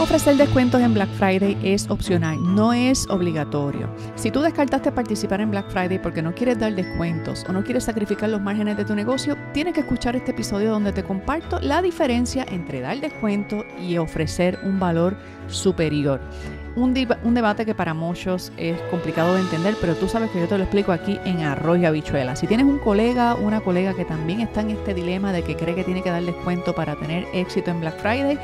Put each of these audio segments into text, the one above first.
Ofrecer descuentos en Black Friday es opcional, no es obligatorio. Si tú descartaste participar en Black Friday porque no quieres dar descuentos o no quieres sacrificar los márgenes de tu negocio, tienes que escuchar este episodio donde te comparto la diferencia entre dar descuento y ofrecer un valor superior. Un, debate que para muchos es complicado de entender, pero tú sabes que yo te lo explico aquí en Arroz y Habichuela. Si tienes un colega o una colega que también está en este dilema de que cree que tiene que dar descuento para tener éxito en Black Friday,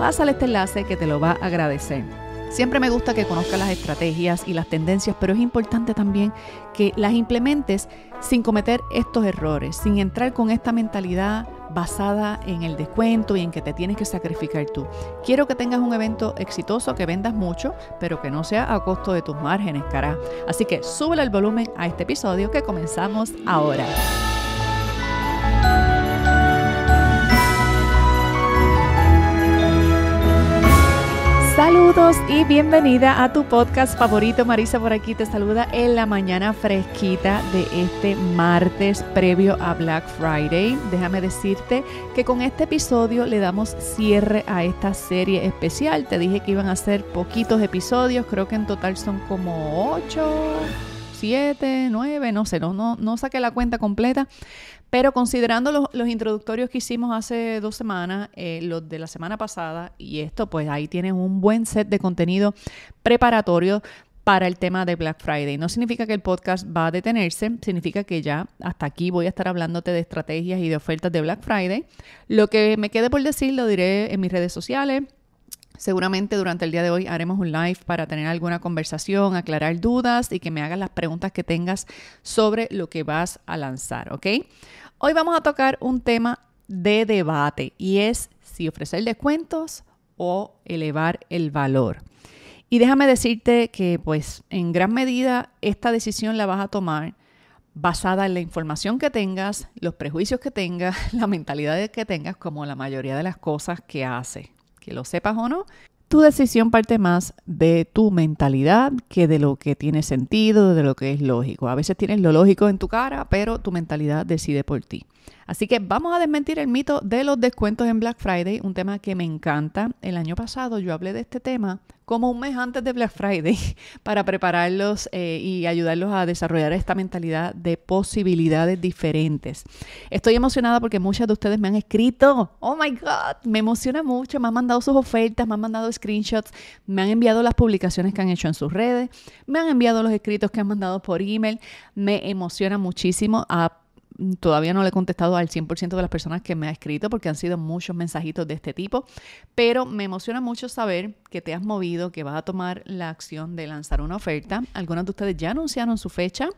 pásale este enlace que te lo va a agradecer. Siempre me gusta que conozcas las estrategias y las tendencias, pero es importante también que las implementes sin cometer estos errores, sin entrar con esta mentalidad basada en el descuento y en que te tienes que sacrificar tú. Quiero que tengas un evento exitoso, que vendas mucho, pero que no sea a costo de tus márgenes, cara. Así que súbele el volumen a este episodio que comenzamos ahora. Saludos y bienvenida a tu podcast favorito. Marisa por aquí te saluda en la mañana fresquita de este martes previo a Black Friday. Déjame decirte que con este episodio le damos cierre a esta serie especial. Te dije que iban a ser poquitos episodios, creo que en total son como 8, 7, 9, no sé, no, no saqué la cuenta completa, pero considerando los, introductorios que hicimos hace dos semanas, eh, los de la semana pasada, y esto, pues ahí tienes un buen set de contenido preparatorio para el tema de Black Friday. No significa que el podcast va a detenerse, significa que ya hasta aquí voy a estar hablándote de estrategias y de ofertas de Black Friday. Lo que me quede por decir lo diré en mis redes sociales, Seguramente durante el día de hoy haremos un live para tener alguna conversación, aclarar dudas y que me hagas las preguntas que tengas sobre lo que vas a lanzar, ¿ok? Hoy vamos a tocar un tema de debate y es si ofrecer descuentos o elevar el valor. Y déjame decirte que pues en gran medida esta decisión la vas a tomar basada en la información que tengas, los prejuicios que tengas, la mentalidad que tengas, como la mayoría de las cosas que haces, que lo sepas o no, tu decisión parte más de tu mentalidad que de lo que tiene sentido, de lo que es lógico. A veces tienes lo lógico en tu cara, pero tu mentalidad decide por ti. Así que vamos a desmentir el mito de los descuentos en Black Friday, un tema que me encanta. El año pasado yo hablé de este tema como un mes antes de Black Friday para prepararlos eh, y ayudarlos a desarrollar esta mentalidad de posibilidades diferentes. Estoy emocionada porque muchas de ustedes me han escrito, oh my god, me emociona mucho, me han mandado sus ofertas, me han mandado screenshots, me han enviado las publicaciones que han hecho en sus redes, me han enviado los escritos que han mandado por email, me emociona muchísimo. A ah, todavía no le he contestado al 100% de las personas que me ha escrito porque han sido muchos mensajitos de este tipo, pero me emociona mucho saber que te has movido, que vas a tomar la acción de lanzar una oferta. Algunas de ustedes ya anunciaron su fecha.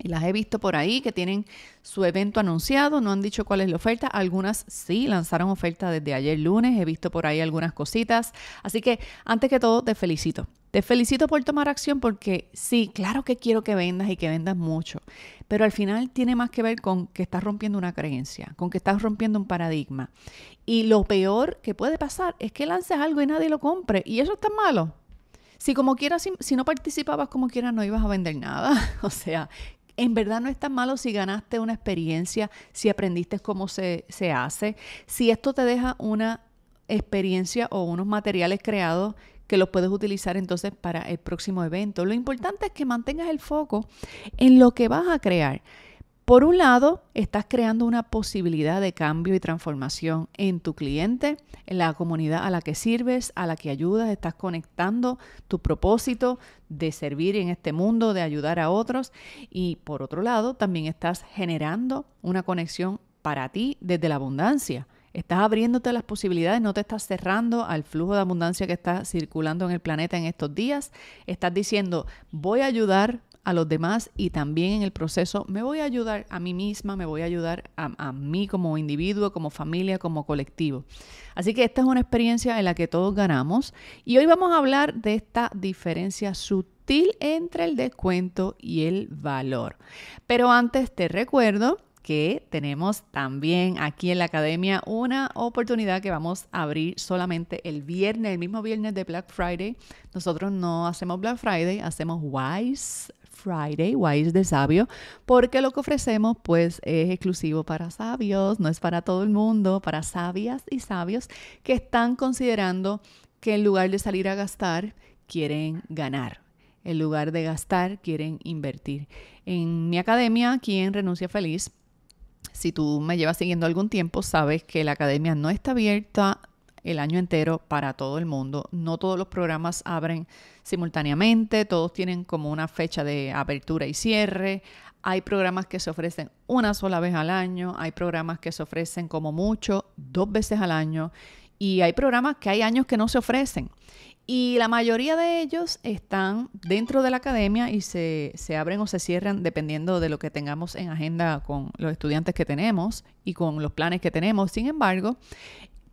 Y las he visto por ahí que tienen su evento anunciado, no han dicho cuál es la oferta. Algunas sí lanzaron oferta desde ayer lunes, he visto por ahí algunas cositas. Así que antes que todo te felicito te felicito por tomar acción porque sí, claro que quiero que vendas y que vendas mucho, pero al final tiene más que ver con que estás rompiendo una creencia, con que estás rompiendo un paradigma. Y lo peor que puede pasar es que lances algo y nadie lo compre y eso está malo. Si como quieras, si, no participabas como quieras, no ibas a vender nada. o sea, en verdad no es tan malo si ganaste una experiencia, si aprendiste cómo se, se hace, si esto te deja una experiencia o unos materiales creados que los puedes utilizar entonces para el próximo evento. Lo importante es que mantengas el foco en lo que vas a crear. Por un lado, estás creando una posibilidad de cambio y transformación en tu cliente, en la comunidad a la que sirves, a la que ayudas, estás conectando tu propósito de servir en este mundo, de ayudar a otros. Y por otro lado, también estás generando una conexión para ti desde la abundancia Estás abriéndote las posibilidades, no te estás cerrando al flujo de abundancia que está circulando en el planeta en estos días. Estás diciendo, voy a ayudar a los demás y también en el proceso me voy a ayudar a mí misma, me voy a ayudar a, mí como individuo, como familia, como colectivo. Así que esta es una experiencia en la que todos ganamos y hoy vamos a hablar de esta diferencia sutil entre el descuento y el valor. Pero antes te recuerdo que tenemos también aquí en la academia una oportunidad que vamos a abrir solamente el viernes, el mismo viernes de Black Friday. Nosotros no hacemos Black Friday, hacemos Wise Friday, Wise de Sabio, porque lo que ofrecemos pues es exclusivo para sabios, no es para todo el mundo, para sabias y sabios que están considerando que en lugar de salir a gastar, quieren ganar. En lugar de gastar, quieren invertir. En mi academia, aquí en Renuncia Feliz, si tú me llevas siguiendo algún tiempo, sabes que la academia no está abierta el año entero para todo el mundo. No todos los programas abren simultáneamente, todos tienen como una fecha de apertura y cierre. Hay programas que se ofrecen una sola vez al año, hay programas que se ofrecen como mucho dos veces al año y hay programas que hay años que no se ofrecen. Y la mayoría de ellos están dentro de la academia y se, se, abren o se cierran dependiendo de lo que tengamos en agenda con los estudiantes que tenemos y con los planes que tenemos. Sin embargo,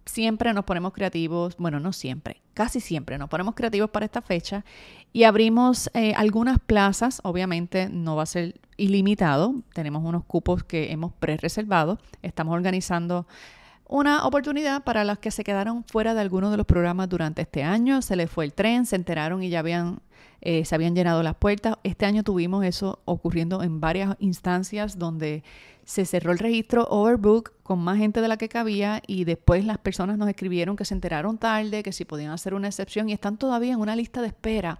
siempre nos ponemos creativos, bueno, no siempre, casi siempre nos ponemos creativos para esta fecha y abrimos eh, algunas plazas, obviamente no va a ser ilimitado, tenemos unos cupos que hemos pre-reservado, estamos organizando una oportunidad para los que se quedaron fuera de alguno de los programas durante este año. Se les fue el tren, se enteraron y ya habían, eh, se habían llenado las puertas. Este año tuvimos eso ocurriendo en varias instancias donde se cerró el registro Overbook con más gente de la que cabía y después las personas nos escribieron que se enteraron tarde, que si podían hacer una excepción y están todavía en una lista de espera,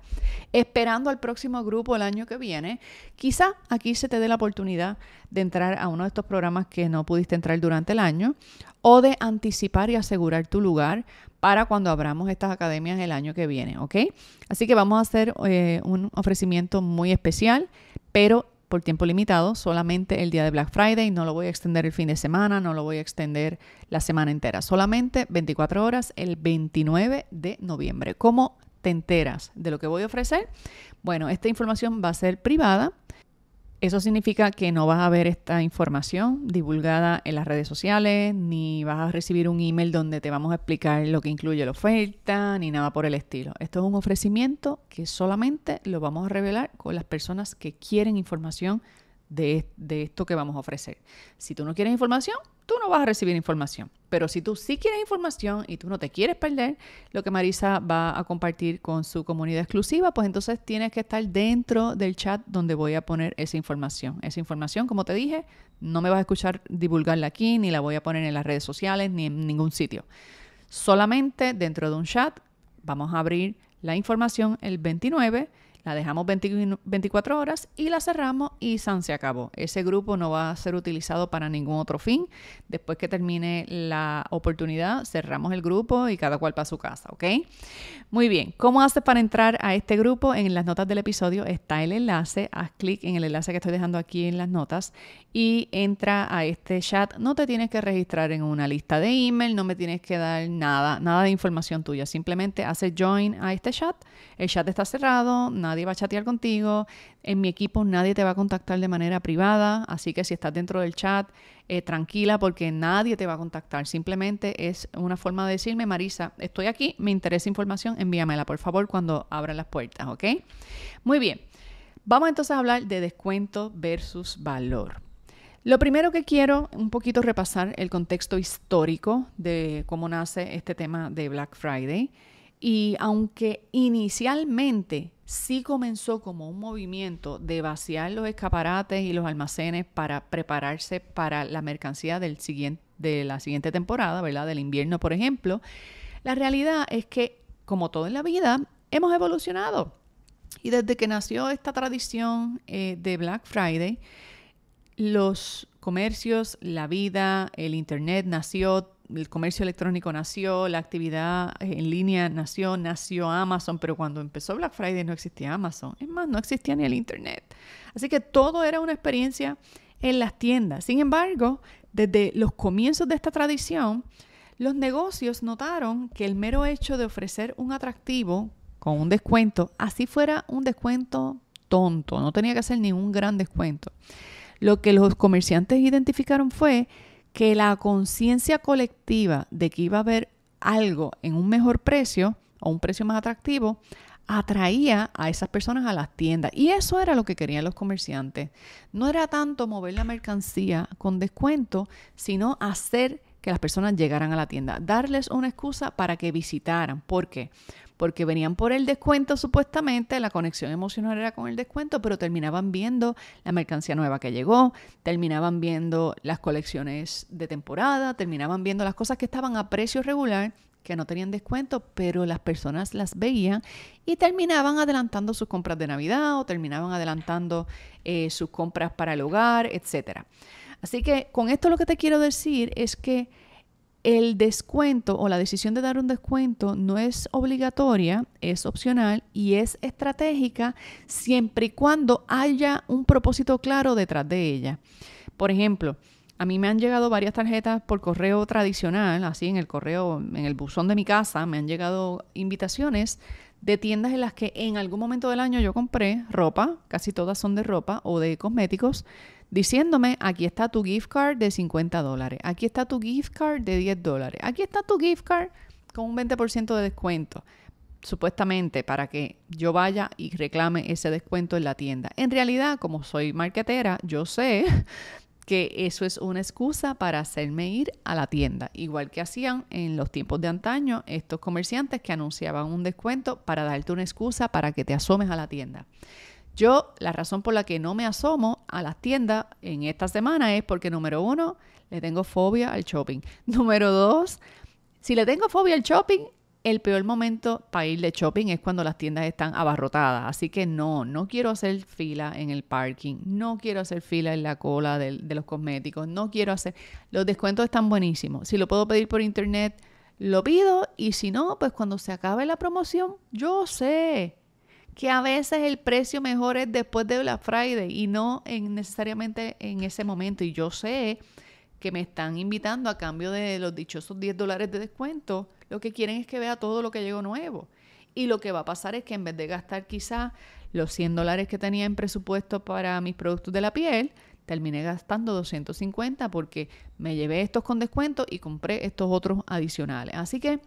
esperando al próximo grupo el año que viene. Quizá aquí se te dé la oportunidad de entrar a uno de estos programas que no pudiste entrar durante el año o de anticipar y asegurar tu lugar para cuando abramos estas academias el año que viene, ¿ok? Así que vamos a hacer eh, un ofrecimiento muy especial, pero por tiempo limitado, solamente el día de Black Friday, no lo voy a extender el fin de semana, no lo voy a extender la semana entera, solamente 24 horas el 29 de noviembre. ¿Cómo te enteras de lo que voy a ofrecer? Bueno, esta información va a ser privada eso significa que no vas a ver esta información divulgada en las redes sociales, ni vas a recibir un email donde te vamos a explicar lo que incluye la oferta, ni nada por el estilo. Esto es un ofrecimiento que solamente lo vamos a revelar con las personas que quieren información de, esto que vamos a ofrecer. Si tú no quieres información, tú no vas a recibir información. Pero si tú sí quieres información y tú no te quieres perder lo que Marisa va a compartir con su comunidad exclusiva, pues entonces tienes que estar dentro del chat donde voy a poner esa información. Esa información, como te dije, no me vas a escuchar divulgarla aquí, ni la voy a poner en las redes sociales, ni en ningún sitio. Solamente dentro de un chat vamos a abrir la información el 29 la dejamos 24 horas y la cerramos y San se acabó. Ese grupo no va a ser utilizado para ningún otro fin. Después que termine la oportunidad, cerramos el grupo y cada cual para su casa, ¿ok? Muy bien, ¿cómo haces para entrar a este grupo? En las notas del episodio está el enlace, haz clic en el enlace que estoy dejando aquí en las notas y entra a este chat. No te tienes que registrar en una lista de email, no me tienes que dar nada, nada de información tuya, simplemente haces join a este chat. El chat está cerrado, nadie va a chatear contigo, en mi equipo nadie te va a contactar de manera privada, así que si estás dentro del chat, eh, tranquila porque nadie te va a contactar, simplemente es una forma de decirme, Marisa, estoy aquí, me interesa información, envíamela por favor cuando abran las puertas, ¿ok? Muy bien, vamos entonces a hablar de descuento versus valor. Lo primero que quiero un poquito repasar el contexto histórico de cómo nace este tema de Black Friday. Y aunque inicialmente sí comenzó como un movimiento de vaciar los escaparates y los almacenes para prepararse para la mercancía del siguiente, de la siguiente temporada, ¿verdad? Del invierno, por ejemplo, la realidad es que, como todo en la vida, hemos evolucionado. Y desde que nació esta tradición eh, de Black Friday, los comercios, la vida, el Internet nació el comercio electrónico nació, la actividad eh, en línea nació, nació Amazon, pero cuando empezó Black Friday no existía Amazon. Es más, no existía ni el Internet. Así que todo era una experiencia en las tiendas. Sin embargo, desde los comienzos de esta tradición, los negocios notaron que el mero hecho de ofrecer un atractivo con un descuento, así fuera un descuento tonto, no tenía que ser ningún gran descuento. Lo que los comerciantes identificaron fue que la conciencia colectiva de que iba a haber algo en un mejor precio o un precio más atractivo, atraía a esas personas a las tiendas. Y eso era lo que querían los comerciantes. No era tanto mover la mercancía con descuento, sino hacer que las personas llegaran a la tienda, darles una excusa para que visitaran. ¿Por qué? porque venían por el descuento supuestamente, la conexión emocional era con el descuento, pero terminaban viendo la mercancía nueva que llegó, terminaban viendo las colecciones de temporada, terminaban viendo las cosas que estaban a precio regular que no tenían descuento, pero las personas las veían y terminaban adelantando sus compras de Navidad o terminaban adelantando eh, sus compras para el hogar, etc. Así que con esto lo que te quiero decir es que el descuento o la decisión de dar un descuento no es obligatoria, es opcional y es estratégica siempre y cuando haya un propósito claro detrás de ella. Por ejemplo, a mí me han llegado varias tarjetas por correo tradicional, así en el correo, en el buzón de mi casa, me han llegado invitaciones de tiendas en las que en algún momento del año yo compré ropa, casi todas son de ropa o de cosméticos, diciéndome, aquí está tu gift card de 50 dólares, aquí está tu gift card de 10 dólares, aquí está tu gift card con un 20% de descuento, supuestamente para que yo vaya y reclame ese descuento en la tienda. En realidad, como soy marketera, yo sé que eso es una excusa para hacerme ir a la tienda, igual que hacían en los tiempos de antaño estos comerciantes que anunciaban un descuento para darte una excusa para que te asomes a la tienda. Yo, la razón por la que no me asomo a las tiendas en esta semana es porque, número uno, le tengo fobia al shopping. Número dos, si le tengo fobia al shopping, el peor momento para ir de shopping es cuando las tiendas están abarrotadas. Así que no, no quiero hacer fila en el parking, no quiero hacer fila en la cola de, los cosméticos, no quiero hacer... Los descuentos están buenísimos. Si lo puedo pedir por internet, lo pido y si no, pues cuando se acabe la promoción, yo sé que a veces el precio mejor es después de Black Friday y no necesariamente en ese momento. Y yo sé que me están invitando a cambio de los dichosos 10 dólares de descuento, lo que quieren es que vea todo lo que llegó nuevo. Y lo que va a pasar es que en vez de gastar quizás los 100 dólares que tenía en presupuesto para mis productos de la piel, terminé gastando 250 porque me llevé estos con descuento y compré estos otros adicionales. Así que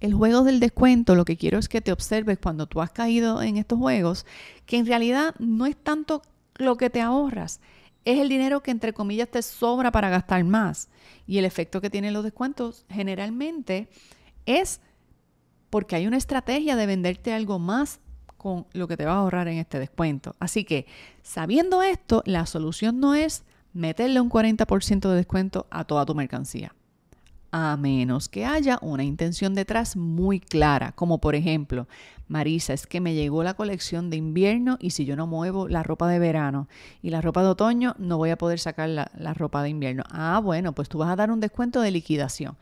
el juego del descuento, lo que quiero es que te observes cuando tú has caído en estos juegos, que en realidad no es tanto lo que te ahorras, es el dinero que entre comillas te sobra para gastar más. Y el efecto que tienen los descuentos generalmente es porque hay una estrategia de venderte algo más con lo que te vas a ahorrar en este descuento. Así que, sabiendo esto, la solución no es meterle un 40% de descuento a toda tu mercancía a menos que haya una intención detrás muy clara, como por ejemplo, Marisa, es que me llegó la colección de invierno y si yo no muevo la ropa de verano y la ropa de otoño, no voy a poder sacar la, ropa de invierno. Ah, bueno, pues tú vas a dar un descuento de liquidación.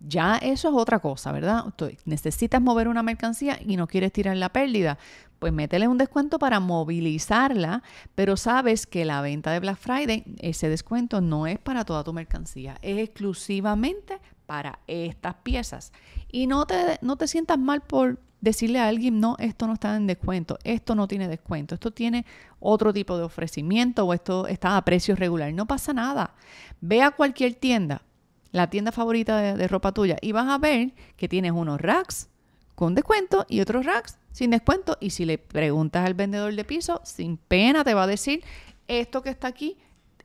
Ya eso es otra cosa, ¿verdad? necesitas mover una mercancía y no quieres tirar la pérdida. Pues métele un descuento para movilizarla, pero sabes que la venta de Black Friday, ese descuento no es para toda tu mercancía, es exclusivamente para estas piezas. Y no te, no te sientas mal por decirle a alguien, no, esto no está en descuento, esto no tiene descuento, esto tiene otro tipo de ofrecimiento o esto está a precio regular. No pasa nada. Ve a cualquier tienda, la tienda favorita de ropa tuya, y vas a ver que tienes unos racks con descuento y otros racks sin descuento. Y si le preguntas al vendedor de piso, sin pena te va a decir, esto que está aquí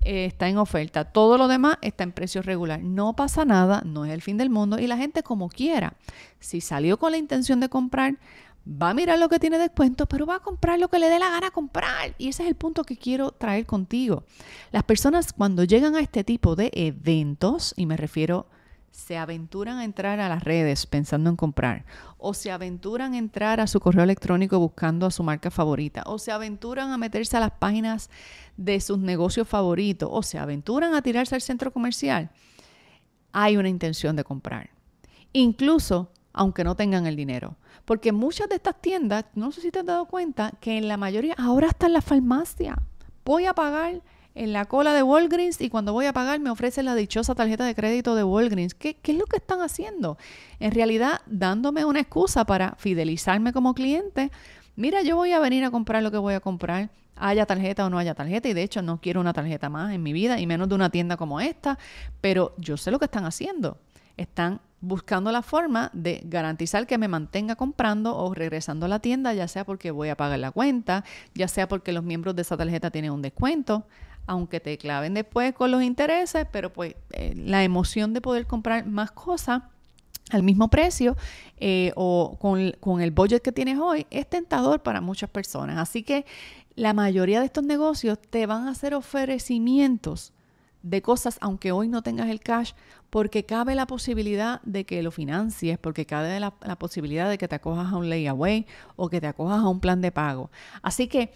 eh, está en oferta. Todo lo demás está en precio regular. No pasa nada, no es el fin del mundo y la gente como quiera. Si salió con la intención de comprar, va a mirar lo que tiene descuento, pero va a comprar lo que le dé la gana comprar. Y ese es el punto que quiero traer contigo. Las personas cuando llegan a este tipo de eventos, y me refiero a se aventuran a entrar a las redes pensando en comprar, o se aventuran a entrar a su correo electrónico buscando a su marca favorita, o se aventuran a meterse a las páginas de sus negocios favoritos, o se aventuran a tirarse al centro comercial, hay una intención de comprar. Incluso aunque no tengan el dinero. Porque muchas de estas tiendas, no sé si te has dado cuenta, que en la mayoría ahora está en la farmacia. Voy a pagar en la cola de Walgreens y cuando voy a pagar me ofrecen la dichosa tarjeta de crédito de Walgreens. ¿Qué, es lo que están haciendo? En realidad, dándome una excusa para fidelizarme como cliente. Mira, yo voy a venir a comprar lo que voy a comprar, haya tarjeta o no haya tarjeta, y de hecho no quiero una tarjeta más en mi vida, y menos de una tienda como esta, pero yo sé lo que están haciendo. Están buscando la forma de garantizar que me mantenga comprando o regresando a la tienda, ya sea porque voy a pagar la cuenta, ya sea porque los miembros de esa tarjeta tienen un descuento aunque te claven después con los intereses, pero pues eh, la emoción de poder comprar más cosas al mismo precio eh, o con, el budget que tienes hoy es tentador para muchas personas. Así que la mayoría de estos negocios te van a hacer ofrecimientos de cosas, aunque hoy no tengas el cash, porque cabe la posibilidad de que lo financies, porque cabe la, la, posibilidad de que te acojas a un layaway o que te acojas a un plan de pago. Así que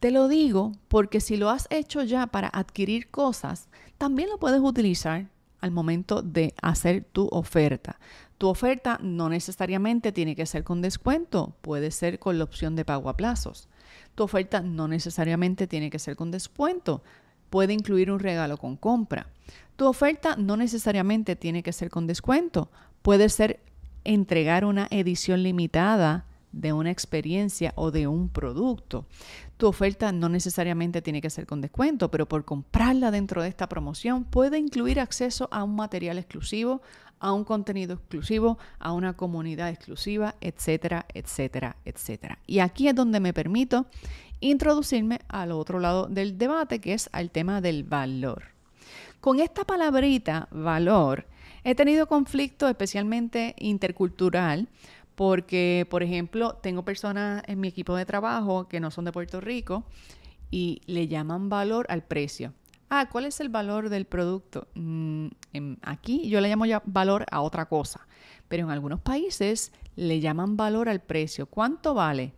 te lo digo porque si lo has hecho ya para adquirir cosas, también lo puedes utilizar al momento de hacer tu oferta. Tu oferta no necesariamente tiene que ser con descuento, puede ser con la opción de pago a plazos. Tu oferta no necesariamente tiene que ser con descuento, puede incluir un regalo con compra. Tu oferta no necesariamente tiene que ser con descuento, puede ser entregar una edición limitada de una experiencia o de un producto. Tu oferta no necesariamente tiene que ser con descuento, pero por comprarla dentro de esta promoción puede incluir acceso a un material exclusivo, a un contenido exclusivo, a una comunidad exclusiva, etcétera, etcétera, etcétera. Y aquí es donde me permito introducirme al otro lado del debate, que es al tema del valor. Con esta palabrita valor, he tenido conflicto especialmente intercultural porque, por ejemplo, tengo personas en mi equipo de trabajo que no son de Puerto Rico y le llaman valor al precio. Ah, ¿cuál es el valor del producto? Mm, aquí yo le llamo valor a otra cosa, pero en algunos países le llaman valor al precio. ¿Cuánto vale?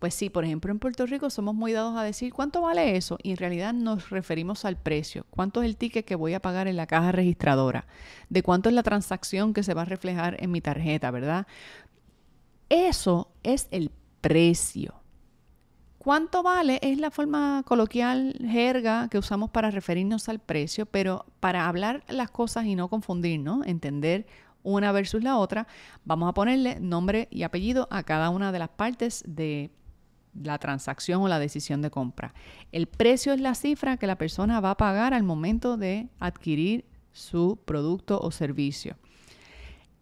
Pues sí, por ejemplo, en Puerto Rico somos muy dados a decir cuánto vale eso y en realidad nos referimos al precio. ¿Cuánto es el ticket que voy a pagar en la caja registradora? ¿De cuánto es la transacción que se va a reflejar en mi tarjeta, verdad? Eso es el precio. ¿Cuánto vale? Es la forma coloquial, jerga que usamos para referirnos al precio, pero para hablar las cosas y no confundirnos, entender una versus la otra, vamos a ponerle nombre y apellido a cada una de las partes de la transacción o la decisión de compra. El precio es la cifra que la persona va a pagar al momento de adquirir su producto o servicio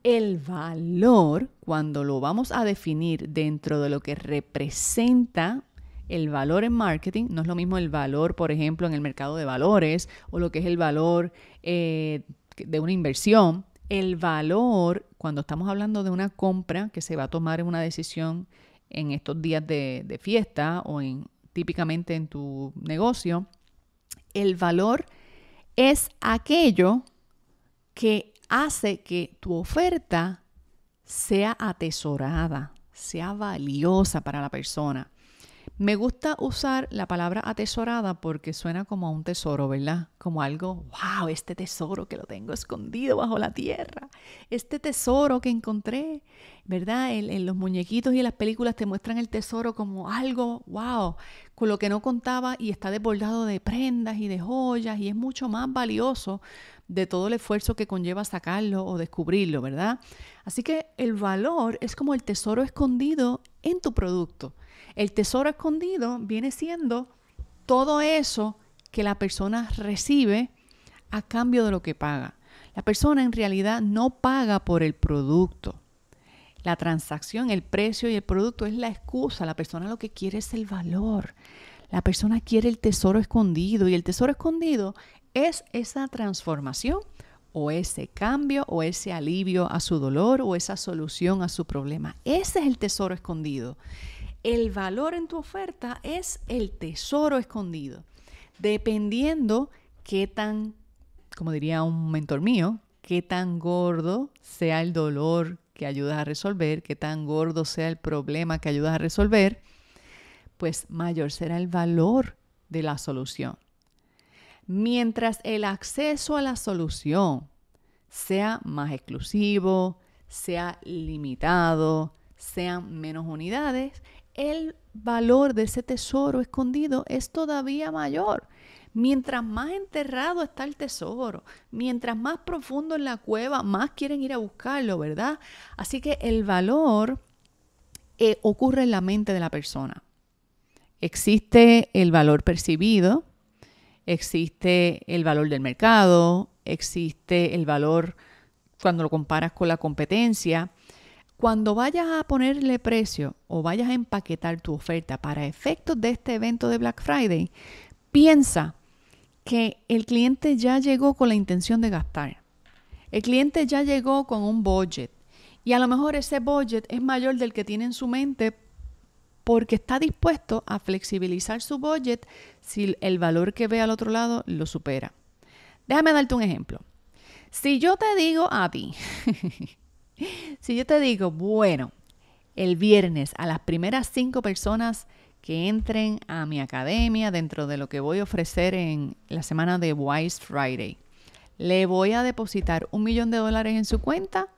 el valor, cuando lo vamos a definir dentro de lo que representa el valor en marketing, no es lo mismo el valor, por ejemplo, en el mercado de valores o lo que es el valor eh, de una inversión. El valor, cuando estamos hablando de una compra que se va a tomar en una decisión en estos días de, fiesta o en, típicamente en tu negocio, el valor es aquello que hace que tu oferta sea atesorada, sea valiosa para la persona. Me gusta usar la palabra atesorada porque suena como a un tesoro, ¿verdad? Como algo, wow, este tesoro que lo tengo escondido bajo la tierra, este tesoro que encontré, ¿verdad? En, los muñequitos y en las películas te muestran el tesoro como algo, wow, con lo que no contaba y está desbordado de prendas y de joyas y es mucho más valioso de todo el esfuerzo que conlleva sacarlo o descubrirlo, ¿verdad? Así que el valor es como el tesoro escondido en tu producto. El tesoro escondido viene siendo todo eso que la persona recibe a cambio de lo que paga. La persona en realidad no paga por el producto. La transacción, el precio y el producto es la excusa. La persona lo que quiere es el valor. La persona quiere el tesoro escondido y el tesoro escondido es esa transformación o ese cambio o ese alivio a su dolor o esa solución a su problema. Ese es el tesoro escondido. El valor en tu oferta es el tesoro escondido, dependiendo qué tan, como diría un mentor mío, qué tan gordo sea el dolor que ayudas a resolver, qué tan gordo sea el problema que ayudas a resolver, pues mayor será el valor de la solución mientras el acceso a la solución sea más exclusivo, sea limitado, sean menos unidades, el valor de ese tesoro escondido es todavía mayor. Mientras más enterrado está el tesoro, mientras más profundo en la cueva, más quieren ir a buscarlo, ¿verdad? Así que el valor eh, ocurre en la mente de la persona. Existe el valor percibido, existe el valor del mercado, existe el valor cuando lo comparas con la competencia. Cuando vayas a ponerle precio o vayas a empaquetar tu oferta para efectos de este evento de Black Friday, piensa que el cliente ya llegó con la intención de gastar. El cliente ya llegó con un budget y a lo mejor ese budget es mayor del que tiene en su mente porque está dispuesto a flexibilizar su budget si el valor que ve al otro lado lo supera. Déjame darte un ejemplo. Si yo te digo a ti, si yo te digo, bueno, el viernes a las primeras cinco personas que entren a mi academia dentro de lo que voy a ofrecer en la semana de Wise Friday, le voy a depositar un millón de dólares en su cuenta,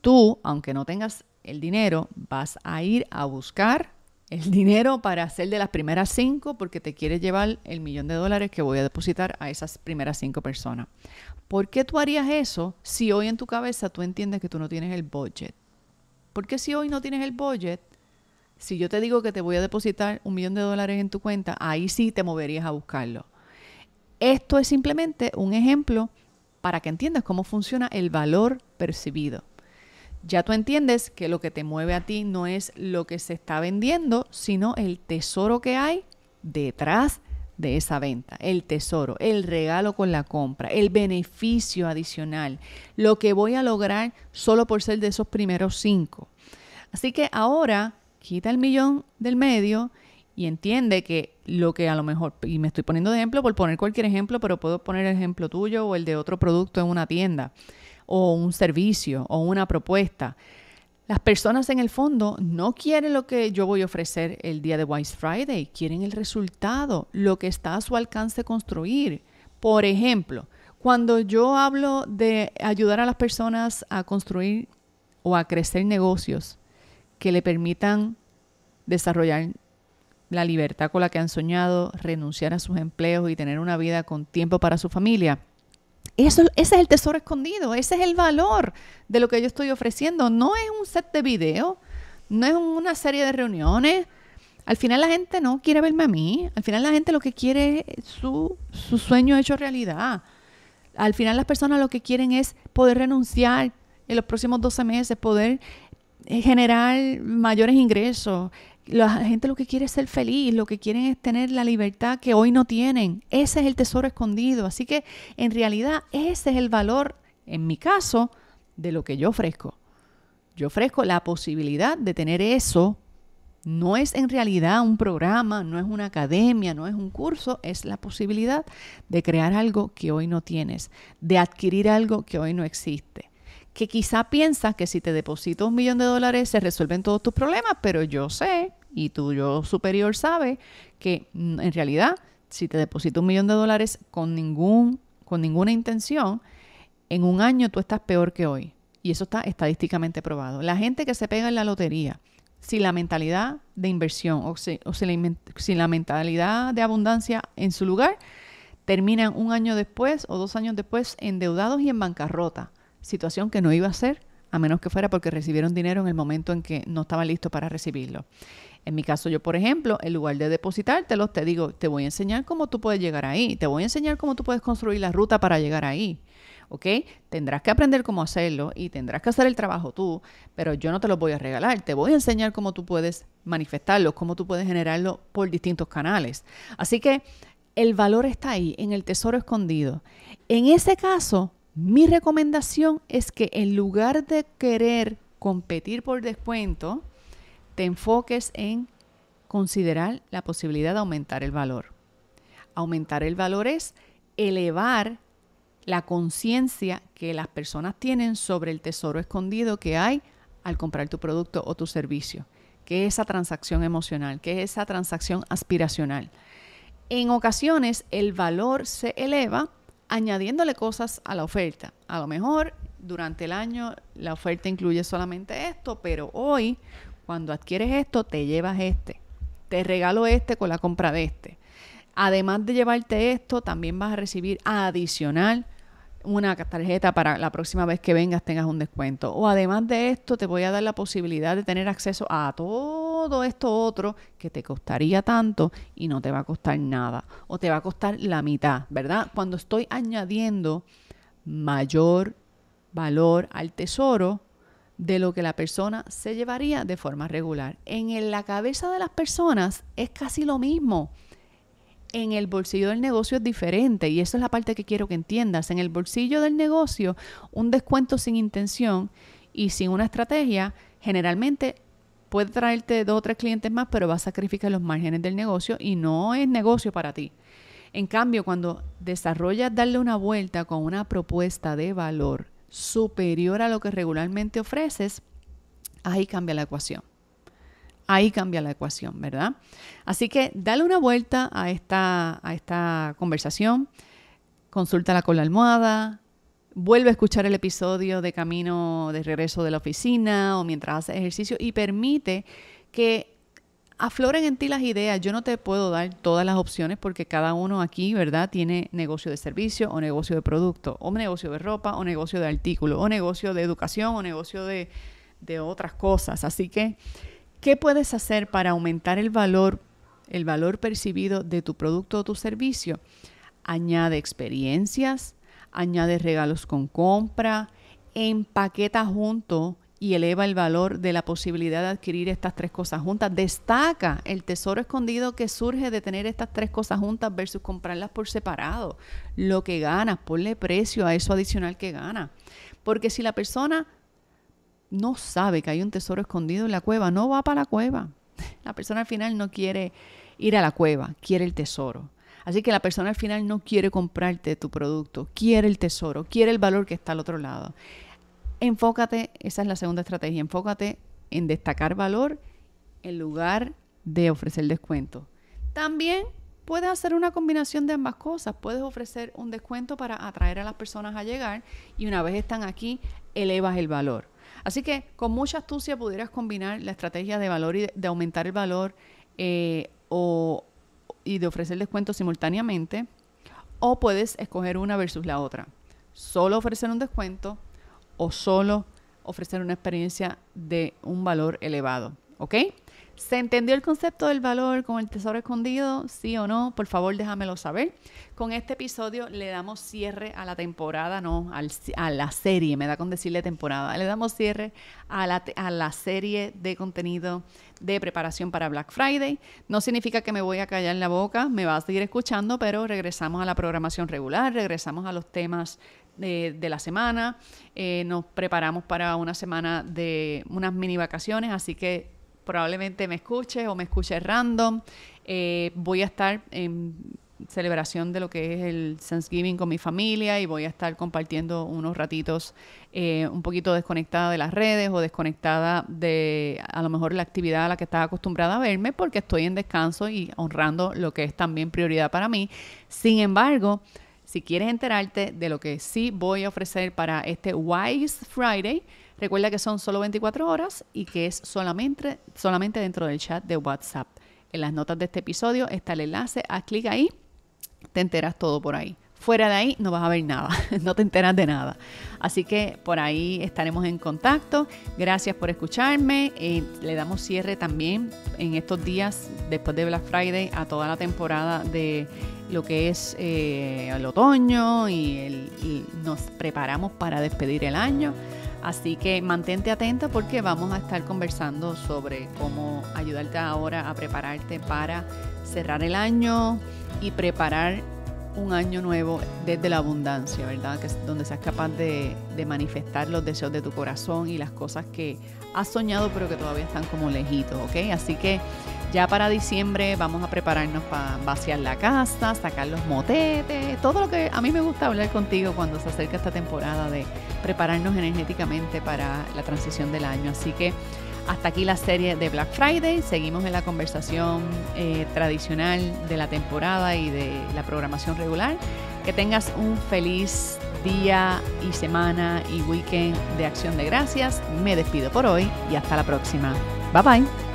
tú, aunque no tengas el dinero, vas a ir a buscar el dinero para hacer de las primeras cinco porque te quiere llevar el millón de dólares que voy a depositar a esas primeras cinco personas. ¿Por qué tú harías eso si hoy en tu cabeza tú entiendes que tú no tienes el budget? Porque si hoy no tienes el budget, si yo te digo que te voy a depositar un millón de dólares en tu cuenta, ahí sí te moverías a buscarlo. Esto es simplemente un ejemplo para que entiendas cómo funciona el valor percibido ya tú entiendes que lo que te mueve a ti no es lo que se está vendiendo, sino el tesoro que hay detrás de esa venta, el tesoro, el regalo con la compra, el beneficio adicional, lo que voy a lograr solo por ser de esos primeros cinco. Así que ahora quita el millón del medio y entiende que lo que a lo mejor, y me estoy poniendo de ejemplo por poner cualquier ejemplo, pero puedo poner el ejemplo tuyo o el de otro producto en una tienda o un servicio o una propuesta. Las personas en el fondo no quieren lo que yo voy a ofrecer el día de Wise Friday, quieren el resultado, lo que está a su alcance construir. Por ejemplo, cuando yo hablo de ayudar a las personas a construir o a crecer negocios que le permitan desarrollar la libertad con la que han soñado, renunciar a sus empleos y tener una vida con tiempo para su familia, eso, ese es el tesoro escondido, ese es el valor de lo que yo estoy ofreciendo. No es un set de video, no es una serie de reuniones. Al final la gente no quiere verme a mí, al final la gente lo que quiere es su, su sueño hecho realidad. Al final las personas lo que quieren es poder renunciar en los próximos 12 meses, poder generar mayores ingresos, la gente lo que quiere es ser feliz, lo que quieren es tener la libertad que hoy no tienen. Ese es el tesoro escondido. Así que en realidad ese es el valor, en mi caso, de lo que yo ofrezco. Yo ofrezco la posibilidad de tener eso. No es en realidad un programa, no es una academia, no es un curso, es la posibilidad de crear algo que hoy no tienes, de adquirir algo que hoy no existe que quizá piensas que si te deposito un millón de dólares se resuelven todos tus problemas, pero yo sé y tu yo superior sabe que mm, en realidad si te deposito un millón de dólares con, ningún, con ninguna intención, en un año tú estás peor que hoy. Y eso está estadísticamente probado. La gente que se pega en la lotería, si la mentalidad de inversión o, si, si, la, mentalidad de abundancia en su lugar, terminan un año después o dos años después endeudados y en bancarrota. Situación que no iba a ser a menos que fuera porque recibieron dinero en el momento en que no estaba listo para recibirlo. En mi caso, yo, por ejemplo, en lugar de depositártelos, te digo, te voy a enseñar cómo tú puedes llegar ahí, te voy a enseñar cómo tú puedes construir la ruta para llegar ahí. ¿Ok? Tendrás que aprender cómo hacerlo y tendrás que hacer el trabajo tú, pero yo no te los voy a regalar, te voy a enseñar cómo tú puedes manifestarlos, cómo tú puedes generarlo por distintos canales. Así que el valor está ahí, en el tesoro escondido. En ese caso, mi recomendación es que en lugar de querer competir por descuento, te enfoques en considerar la posibilidad de aumentar el valor. Aumentar el valor es elevar la conciencia que las personas tienen sobre el tesoro escondido que hay al comprar tu producto o tu servicio, que es esa transacción emocional, que es esa transacción aspiracional. En ocasiones el valor se eleva añadiéndole cosas a la oferta. A lo mejor durante el año la oferta incluye solamente esto, pero hoy cuando adquieres esto te llevas este. Te regalo este con la compra de este. Además de llevarte esto, también vas a recibir adicional una tarjeta para la próxima vez que vengas tengas un descuento. O además de esto, te voy a dar la posibilidad de tener acceso a todo todo esto otro que te costaría tanto y no te va a costar nada o te va a costar la mitad, ¿verdad? Cuando estoy añadiendo mayor valor al tesoro de lo que la persona se llevaría de forma regular. En la cabeza de las personas es casi lo mismo. En el bolsillo del negocio es diferente y esa es la parte que quiero que entiendas. En el bolsillo del negocio, un descuento sin intención y sin una estrategia generalmente puede traerte dos o tres clientes más, pero va a sacrificar los márgenes del negocio y no es negocio para ti. En cambio, cuando desarrollas darle una vuelta con una propuesta de valor superior a lo que regularmente ofreces, ahí cambia la ecuación. Ahí cambia la ecuación, ¿verdad? Así que dale una vuelta a esta, a esta conversación, consúltala con la almohada, Vuelve a escuchar el episodio de camino de regreso de la oficina o mientras haces ejercicio y permite que afloren en ti las ideas. Yo no te puedo dar todas las opciones porque cada uno aquí, ¿verdad? Tiene negocio de servicio o negocio de producto, o negocio de ropa, o negocio de artículo, o negocio de educación, o negocio de, de otras cosas. Así que, ¿qué puedes hacer para aumentar el valor, el valor percibido de tu producto o tu servicio? Añade experiencias, añade regalos con compra, empaqueta junto y eleva el valor de la posibilidad de adquirir estas tres cosas juntas. Destaca el tesoro escondido que surge de tener estas tres cosas juntas versus comprarlas por separado. Lo que ganas, ponle precio a eso adicional que gana. Porque si la persona no sabe que hay un tesoro escondido en la cueva, no va para la cueva. La persona al final no quiere ir a la cueva, quiere el tesoro. Así que la persona al final no quiere comprarte tu producto, quiere el tesoro, quiere el valor que está al otro lado. Enfócate, esa es la segunda estrategia, enfócate en destacar valor en lugar de ofrecer descuento. También puedes hacer una combinación de ambas cosas. Puedes ofrecer un descuento para atraer a las personas a llegar y una vez están aquí, elevas el valor. Así que con mucha astucia pudieras combinar la estrategia de valor y de aumentar el valor eh, o y de ofrecer descuentos simultáneamente, o puedes escoger una versus la otra. Solo ofrecer un descuento o solo ofrecer una experiencia de un valor elevado. ¿Ok? ¿Se entendió el concepto del valor con el tesoro escondido? ¿Sí o no? Por favor, déjamelo saber. Con este episodio le damos cierre a la temporada, no, a la serie, me da con decirle temporada. Le damos cierre a la, serie de contenido de preparación para Black Friday. No significa que me voy a callar en la boca, me va a seguir escuchando, pero regresamos a la programación regular, regresamos a los temas de, la semana. Eh, nos preparamos para una semana de unas mini vacaciones, así que probablemente me escuches o me escuches random. Eh, voy a estar en celebración de lo que es el Thanksgiving con mi familia y voy a estar compartiendo unos ratitos eh, un poquito desconectada de las redes o desconectada de a lo mejor la actividad a la que estaba acostumbrada a verme porque estoy en descanso y honrando lo que es también prioridad para mí. Sin embargo, si quieres enterarte de lo que sí voy a ofrecer para este Wise Friday, Recuerda que son solo 24 horas y que es solamente, solamente dentro del chat de WhatsApp. En las notas de este episodio está el enlace, haz clic ahí, te enteras todo por ahí. Fuera de ahí no vas a ver nada, no te enteras de nada. Así que por ahí estaremos en contacto. Gracias por escucharme. Eh, le damos cierre también en estos días, después de Black Friday, a toda la temporada de lo que es eh, el otoño y nos preparamos para despedir el año. Así que mantente atenta porque vamos a estar conversando sobre cómo ayudarte ahora a prepararte para cerrar el año y preparar un año nuevo desde la abundancia, ¿verdad? Que es donde seas capaz de, de, manifestar los deseos de tu corazón y las cosas que has soñado pero que todavía están como lejitos, ¿ok? Así que ya para diciembre vamos a prepararnos para vaciar la casa, sacar los motetes, todo lo que a mí me gusta hablar contigo cuando se acerca esta temporada de prepararnos energéticamente para la transición del año. Así que hasta aquí la serie de Black Friday. Seguimos en la conversación eh, tradicional de la temporada y de la programación regular. Que tengas un feliz día y semana y weekend de acción de gracias. Me despido por hoy y hasta la próxima. Bye bye.